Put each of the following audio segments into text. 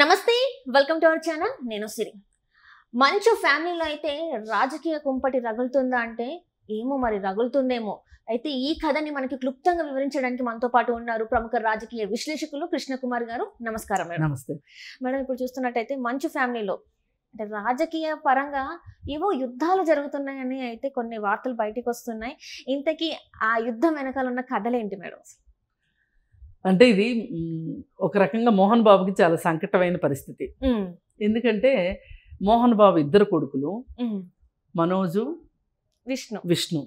నమస్తే welcome to our channel నేను సిరి మంచు ఫ్యామిలీలో అయితే రాజకీయ కుంపటి రగులుతుందా అంటే ఏమో మరి రగులుతుందేమో అయితే ఈ కథని మనకి క్లుప్తంగా వివరించడానికి మనతో పాటు ఉన్నారు ప్రముఖ రాజకీయ విశ్లేషకులు కృష్ణకుమార్ గారు నమస్కారం మేడం నమస్తే మేడం ఇప్పుడు చూస్తున్నట్టయితే మంచు ఫ్యామిలీలో అంటే రాజకీయ పరంగా ఏవో యుద్ధాలు జరుగుతున్నాయని అయితే కొన్ని వార్తలు బయటకు వస్తున్నాయి ఇంతకీ ఆ యుద్ధం వెనకాల ఉన్న కథలేంటి మేడం అంటే ఇది ఒక రకంగా మోహన్ బాబుకి చాలా సంకటమైన పరిస్థితి ఎందుకంటే మోహన్ బాబు ఇద్దరు కొడుకులు మనోజు విష్ణు విష్ణు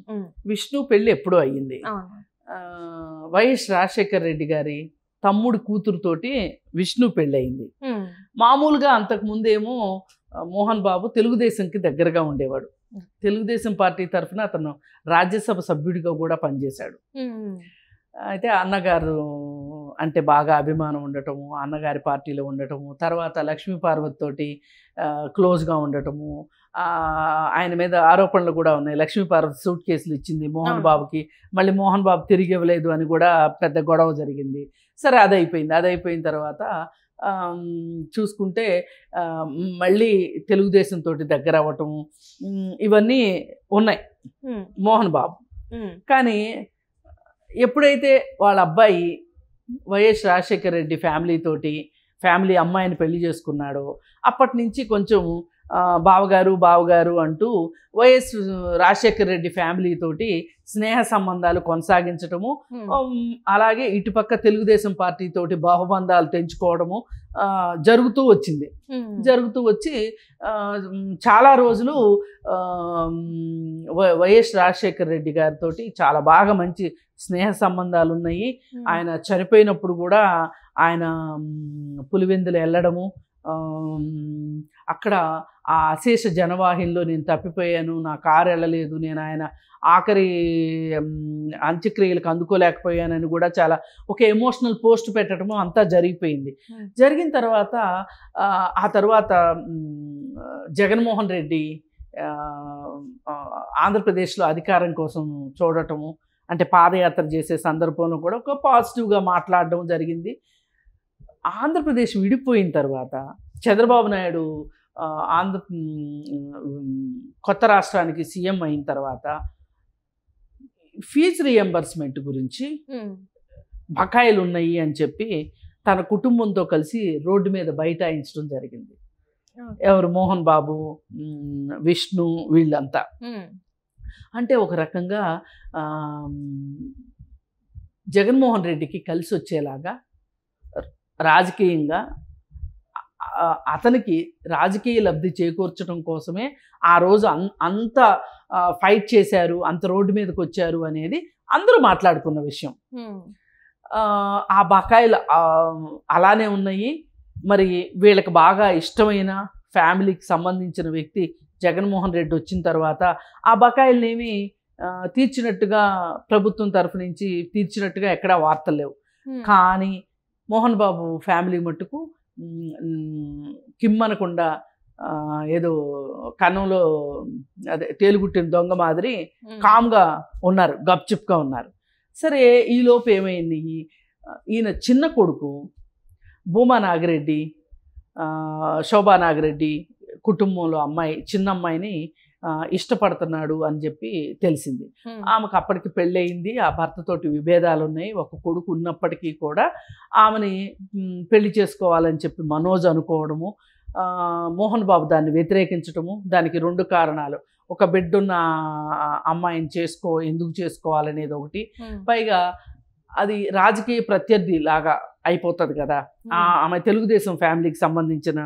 విష్ణు పెళ్ళి ఎప్పుడో అయ్యింది వైఎస్ రాజశేఖర్ రెడ్డి గారి తమ్ముడు కూతురుతోటి విష్ణు అయింది మామూలుగా అంతకు ముందేమో మోహన్ బాబు తెలుగుదేశంకి దగ్గరగా ఉండేవాడు తెలుగుదేశం పార్టీ తరఫున అతను రాజ్యసభ సభ్యుడిగా కూడా పనిచేశాడు అయితే అన్నగారు అంటే బాగా అభిమానం ఉండటము అన్నగారి పార్టీలో ఉండటము తర్వాత లక్ష్మీ పార్వతితోటి క్లోజ్గా ఉండటము ఆయన మీద ఆరోపణలు కూడా ఉన్నాయి లక్ష్మీ పార్వతి సూట్ కేసులు ఇచ్చింది మోహన్ బాబుకి మళ్ళీ మోహన్ బాబు తిరిగి ఇవ్వలేదు అని కూడా పెద్ద గొడవ జరిగింది సరే అది అయిపోయింది అది అయిపోయిన తర్వాత చూసుకుంటే మళ్ళీ తెలుగుదేశం తోటి దగ్గర అవ్వటం ఇవన్నీ ఉన్నాయి మోహన్ బాబు కానీ ఎప్పుడైతే వాళ్ళ అబ్బాయి వైఎస్ రాజశేఖర రెడ్డి ఫ్యామిలీతోటి ఫ్యామిలీ అమ్మాయిని పెళ్లి చేసుకున్నాడు అప్పటి నుంచి కొంచెం బావగారు బావగారు అంటూ వైఎస్ రాజశేఖర రెడ్డి ఫ్యామిలీ తోటి స్నేహ సంబంధాలు కొనసాగించడము అలాగే ఇటుపక్క తెలుగుదేశం పార్టీ తోటి బాహుబంధాలు తెంచుకోవడము జరుగుతూ వచ్చింది జరుగుతూ వచ్చి చాలా రోజులు వైఎస్ రాజశేఖర రెడ్డి గారితో చాలా బాగా మంచి స్నేహ సంబంధాలు ఉన్నాయి ఆయన చనిపోయినప్పుడు కూడా ఆయన పులివెందులు వెళ్ళడము అక్కడ ఆ అశేష జనవాహినిలో నేను తప్పిపోయాను నా కారు వెళ్ళలేదు నేను ఆయన ఆఖరి అంత్యక్రియలకు అందుకోలేకపోయానని కూడా చాలా ఒక ఎమోషనల్ పోస్ట్ పెట్టడము అంతా జరిగిపోయింది జరిగిన తర్వాత ఆ తర్వాత జగన్మోహన్ రెడ్డి ఆంధ్రప్రదేశ్లో అధికారం కోసం చూడటము అంటే పాదయాత్ర చేసే సందర్భంలో కూడా ఒక పాజిటివ్గా మాట్లాడడం జరిగింది ఆంధ్రప్రదేశ్ విడిపోయిన తర్వాత చంద్రబాబు నాయుడు ఆంధ్ర కొత్త రాష్ట్రానికి సీఎం అయిన తర్వాత ఫీజు రియంబర్స్మెంట్ గురించి బకాయిలు ఉన్నాయి అని చెప్పి తన కుటుంబంతో కలిసి రోడ్డు మీద బైఠాయించడం జరిగింది ఎవరు మోహన్ బాబు విష్ణు వీళ్ళంతా అంటే ఒక రకంగా జగన్మోహన్ రెడ్డికి కలిసి వచ్చేలాగా రాజకీయంగా అతనికి రాజకీయ లబ్ధి చేకూర్చడం కోసమే ఆ రోజు అంత ఫైట్ చేశారు అంత రోడ్డు మీదకి వచ్చారు అనేది అందరూ మాట్లాడుకున్న విషయం ఆ బకాయిలు అలానే ఉన్నాయి మరి వీళ్ళకి బాగా ఇష్టమైన ఫ్యామిలీకి సంబంధించిన వ్యక్తి జగన్మోహన్ రెడ్డి వచ్చిన తర్వాత ఆ బకాయిలనేమి తీర్చినట్టుగా ప్రభుత్వం తరఫు నుంచి తీర్చినట్టుగా ఎక్కడా వార్తలు లేవు కానీ మోహన్ బాబు ఫ్యామిలీ మట్టుకు కిమ్ అనకుండా ఏదో కన్నంలో అదే తేలుగుట్టిన దొంగ మాదిరి కామ్గా ఉన్నారు గప్చిప్గా ఉన్నారు సరే ఈలోపు ఏమైంది ఈయన చిన్న కొడుకు భూమా నాగిరెడ్డి శోభా నాగిరెడ్డి కుటుంబంలో అమ్మాయి చిన్న అమ్మాయిని ఇష్టపడుతున్నాడు అని చెప్పి తెలిసింది ఆమెకు అప్పటికి పెళ్ళయింది ఆ భర్తతోటి విభేదాలు ఉన్నాయి ఒక కొడుకు ఉన్నప్పటికీ కూడా ఆమెని పెళ్లి చేసుకోవాలని చెప్పి మనోజ్ అనుకోవడము మోహన్ బాబు దాన్ని వ్యతిరేకించడము దానికి రెండు కారణాలు ఒక బిడ్డ ఉన్న అమ్మాయిని చేసుకో ఎందుకు చేసుకోవాలనేది ఒకటి పైగా అది రాజకీయ ప్రత్యర్థి లాగా అయిపోతుంది కదా ఆమె తెలుగుదేశం ఫ్యామిలీకి సంబంధించిన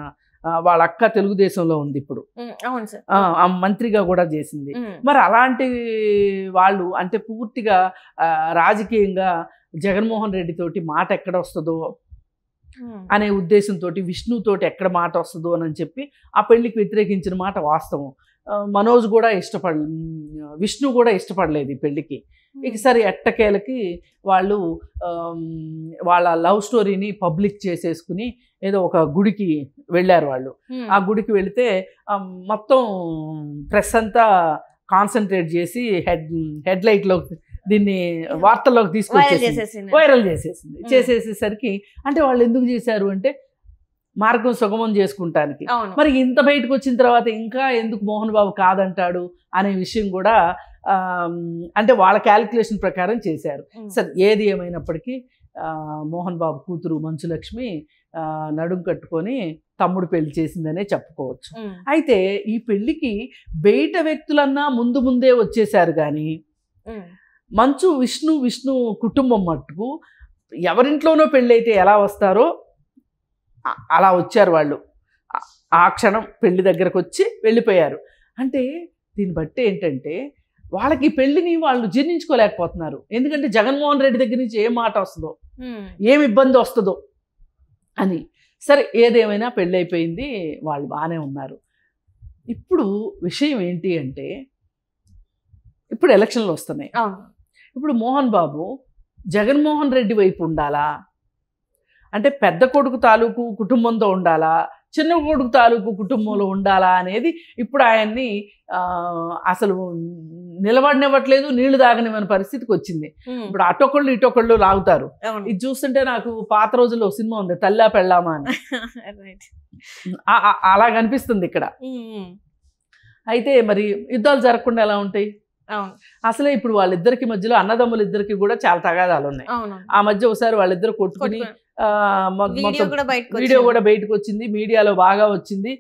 వాళ్ళ అక్క తెలుగుదేశంలో ఉంది ఇప్పుడు ఆ మంత్రిగా కూడా చేసింది మరి అలాంటి వాళ్ళు అంటే పూర్తిగా రాజకీయంగా జగన్మోహన్ రెడ్డి తోటి మాట ఎక్కడ వస్తుందో Hmm. అనే ఉద్దేశంతో విష్ణుతో ఎక్కడ మాట వస్తుందో అని చెప్పి ఆ పెళ్లికి వ్యతిరేకించిన మాట వాస్తవం మనోజ్ కూడా ఇష్టపడ విష్ణు కూడా ఇష్టపడలేదు ఈ పెళ్లికి hmm. ఇకసారి ఎట్టకేలకి వాళ్ళు వాళ్ళ లవ్ స్టోరీని పబ్లిక్ చేసేసుకుని ఏదో ఒక గుడికి వెళ్ళారు వాళ్ళు hmm. ఆ గుడికి వెళితే మొత్తం ప్రెస్ అంతా కాన్సన్ట్రేట్ చేసి హెడ్ లైట్లో దీన్ని వార్తల్లోకి తీసుకొచ్చేసి వైరల్ చేసేసింది hmm. చేసేసేసరికి అంటే వాళ్ళు ఎందుకు చేశారు అంటే మార్గం సుగమం చేసుకుంటానికి మరి ఇంత బయటకు వచ్చిన తర్వాత ఇంకా ఎందుకు మోహన్ బాబు కాదంటాడు అనే విషయం కూడా అంటే వాళ్ళ క్యాలిక్యులేషన్ ప్రకారం చేశారు hmm. సరే ఏది ఏమైనప్పటికీ మోహన్ బాబు కూతురు మంచులక్ష్మి నడుం కట్టుకొని తమ్ముడు పెళ్లి చేసిందనే చెప్పుకోవచ్చు hmm. అయితే ఈ పెళ్లికి బయట వ్యక్తులన్నా ముందు ముందే వచ్చేసారు కానీ మంచు విష్ణు విష్ణు కుటుంబం మట్టుకు ఎవరింట్లోనో పెళ్ళైతే ఎలా వస్తారో అలా వచ్చారు వాళ్ళు ఆ క్షణం పెళ్లి దగ్గరకు వచ్చి వెళ్ళిపోయారు అంటే దీన్ని బట్టి ఏంటంటే వాళ్ళకి పెళ్లిని వాళ్ళు జీర్ణించుకోలేకపోతున్నారు ఎందుకంటే జగన్మోహన్ రెడ్డి దగ్గర నుంచి ఏ మాట వస్తుందో ఏం ఇబ్బంది వస్తుందో అని సరే ఏదేమైనా పెళ్ళి అయిపోయింది వాళ్ళు బాగానే ఉన్నారు ఇప్పుడు విషయం ఏంటి అంటే ఇప్పుడు ఎలక్షన్లు వస్తున్నాయి ఇప్పుడు మోహన్ బాబు జగన్మోహన్ రెడ్డి వైపు ఉండాలా అంటే పెద్ద కొడుకు తాలూకు కుటుంబంతో ఉండాలా చిన్న కొడుకు తాలూకు కుటుంబంలో ఉండాలా అనేది ఇప్పుడు ఆయన్ని అసలు నిలబడినివ్వట్లేదు నీళ్లు తాగనివ్వని పరిస్థితికి వచ్చింది ఇప్పుడు అటొకళ్ళు ఇటొకళ్ళు లాగుతారు ఇది చూస్తుంటే నాకు పాత రోజుల్లో సినిమా ఉంది తల్లా పెళ్ళామా అని అలా కనిపిస్తుంది ఇక్కడ అయితే మరి యుద్ధాలు జరగకుండా ఎలా ఉంటాయి అసలే ఇప్పుడు వాళ్ళిద్దరికి మధ్యలో అన్నదమ్ములు ఇద్దరికి కూడా చాలా తగాదాలు ఉన్నాయి ఆ మధ్య ఒకసారి వాళ్ళిద్దరు కొట్టుకుని వీడియో కూడా బయటకు వచ్చింది మీడియాలో బాగా వచ్చింది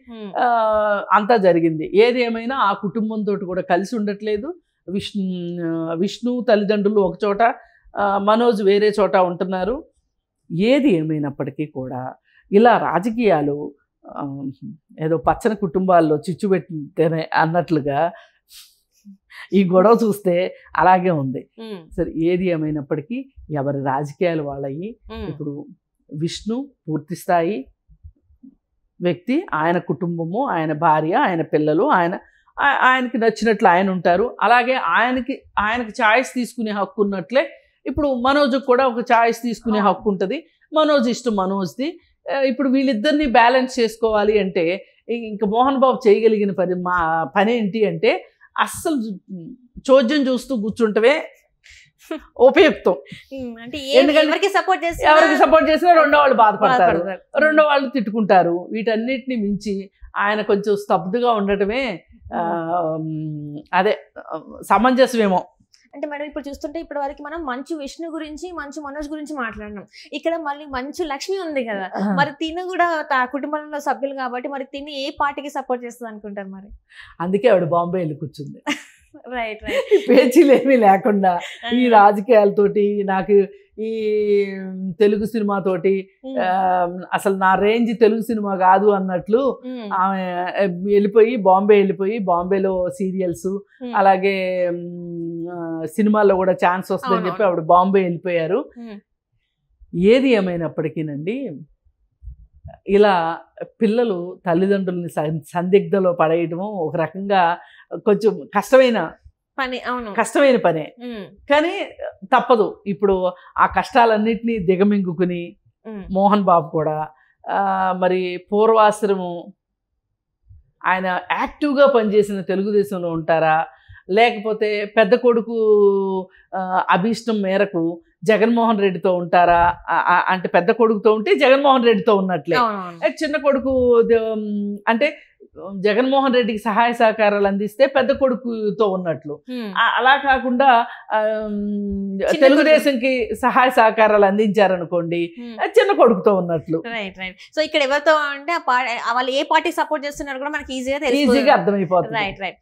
అంతా జరిగింది ఏది ఏమైనా ఆ కుటుంబంతో కూడా కలిసి ఉండట్లేదు విష్ణు విష్ణు తల్లిదండ్రులు ఒక చోట మనోజ్ వేరే చోట ఉంటున్నారు ఏది ఏమైనప్పటికీ కూడా ఇలా రాజకీయాలు ఏదో పచ్చని కుటుంబాల్లో చిచ్చు పెట్టితేనే అన్నట్లుగా ఈ గొడవ చూస్తే అలాగే ఉంది సరే ఏది ఏమైనప్పటికీ ఎవరి రాజకీయాలు వాళ్ళయ్యి ఇప్పుడు విష్ణు పూర్తి స్థాయి వ్యక్తి ఆయన కుటుంబము ఆయన భార్య ఆయన పిల్లలు ఆయన ఆయనకి నచ్చినట్లు ఆయన ఉంటారు అలాగే ఆయనకి ఆయనకి ఛాయిస్ తీసుకునే హక్కు ఉన్నట్లే ఇప్పుడు మనోజ్ కూడా ఒక ఛాయిస్ తీసుకునే హక్కు ఉంటుంది మనోజ్ ఇష్టం మనోజ్ది ఇప్పుడు వీళ్ళిద్దరిని బ్యాలెన్స్ చేసుకోవాలి అంటే ఇంకా మోహన్ బాబు చేయగలిగిన పని మా పని ఏంటి అంటే అస్సలు చోద్యం చూస్తూ కూర్చుంటవే ఉపయుక్తం సపోర్ట్ ఎవరికి సపోర్ట్ చేసినా రెండో వాళ్ళు బాధపడతారు రెండో వాళ్ళు తిట్టుకుంటారు వీటన్నిటిని మించి ఆయన కొంచెం స్తబ్దుగా ఉండటమే అదే సమంజసమేమో అంటే మేడం ఇప్పుడు చూస్తుంటే ఇప్పటి వరకు మనం మంచు విష్ణు గురించి మంచు మనోజ్ గురించి మాట్లాడినాం ఇక్కడ మళ్ళీ మంచు లక్ష్మి ఉంది కదా మరి తిను కూడా కుటుంబంలో సభ్యులు కాబట్టి మరి తిని ఏ పార్టీకి సపోర్ట్ చేస్తుంది అనుకుంటారు మరి అందుకే ఆవిడ బాంబే వెళ్ళి కూర్చుంది రైట్ పేచీలేమీ లేకుండా ఈ రాజకీయాలతోటి నాకు ఈ తెలుగు సినిమాతోటి అసలు నా రేంజ్ తెలుగు సినిమా కాదు అన్నట్లు ఆమె వెళ్ళిపోయి బాంబే వెళ్ళిపోయి బాంబేలో సీరియల్స్ అలాగే సినిమాల్లో కూడా ఛాన్స్ వస్తుందని చెప్పి ఆవిడ బాంబే వెళ్ళిపోయారు ఏది ఏమైనప్పటికీనండి ఇలా పిల్లలు తల్లిదండ్రుల్ని సందిగ్ధలో పడేయటము ఒక రకంగా కొంచెం కష్టమైన పని అవును కష్టమైన పనే కానీ తప్పదు ఇప్పుడు ఆ కష్టాలన్నింటినీ దిగమింగుకుని మోహన్ బాబు కూడా మరి పూర్వాశ్రము ఆయన యాక్టివ్గా పనిచేసిన తెలుగుదేశంలో ఉంటారా లేకపోతే పెద్ద కొడుకు అభీష్టం మేరకు జగన్మోహన్ రెడ్డితో ఉంటారా అంటే పెద్ద కొడుకుతో ఉంటే జగన్మోహన్ రెడ్డితో ఉన్నట్లే చిన్న కొడుకు అంటే జగన్మోహన్ రెడ్డికి సహాయ సహకారాలు అందిస్తే పెద్ద కొడుకుతో ఉన్నట్లు అలా కాకుండా తెలుగుదేశంకి సహాయ సహకారాలు అందించారనుకోండి చిన్న కొడుకుతో ఉన్నట్లు సో ఇక్కడ ఎవరితో అంటే వాళ్ళు ఏ పార్టీ సపోర్ట్ చేస్తున్నారు కూడా మనకి ఈజీగా ఈజీగా అర్థమైపోతుంది రైట్ రైట్